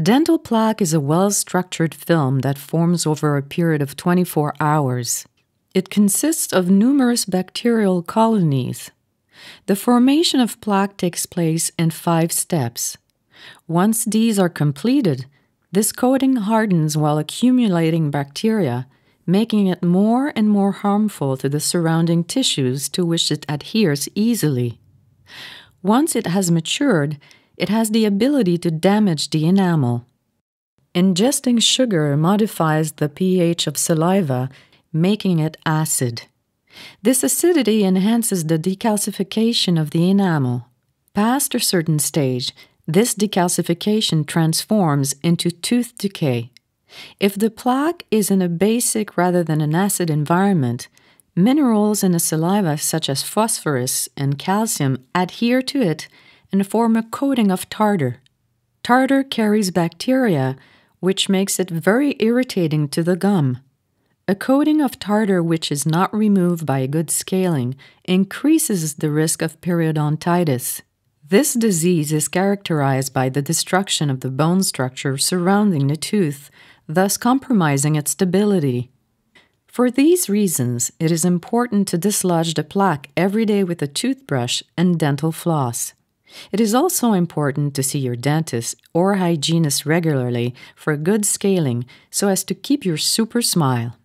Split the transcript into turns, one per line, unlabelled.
Dental Plaque is a well structured film that forms over a period of 24 hours. It consists of numerous bacterial colonies. The formation of plaque takes place in five steps. Once these are completed, this coating hardens while accumulating bacteria, making it more and more harmful to the surrounding tissues to which it adheres easily. Once it has matured, it has the ability to damage the enamel. Ingesting sugar modifies the pH of saliva, making it acid. This acidity enhances the decalcification of the enamel. Past a certain stage, this decalcification transforms into tooth decay. If the plaque is in a basic rather than an acid environment, minerals in the saliva such as phosphorus and calcium adhere to it and form a coating of tartar. Tartar carries bacteria, which makes it very irritating to the gum. A coating of tartar which is not removed by good scaling increases the risk of periodontitis. This disease is characterized by the destruction of the bone structure surrounding the tooth, thus compromising its stability. For these reasons, it is important to dislodge the plaque every day with a toothbrush and dental floss. It is also important to see your dentist or hygienist regularly for good scaling so as to keep your super smile.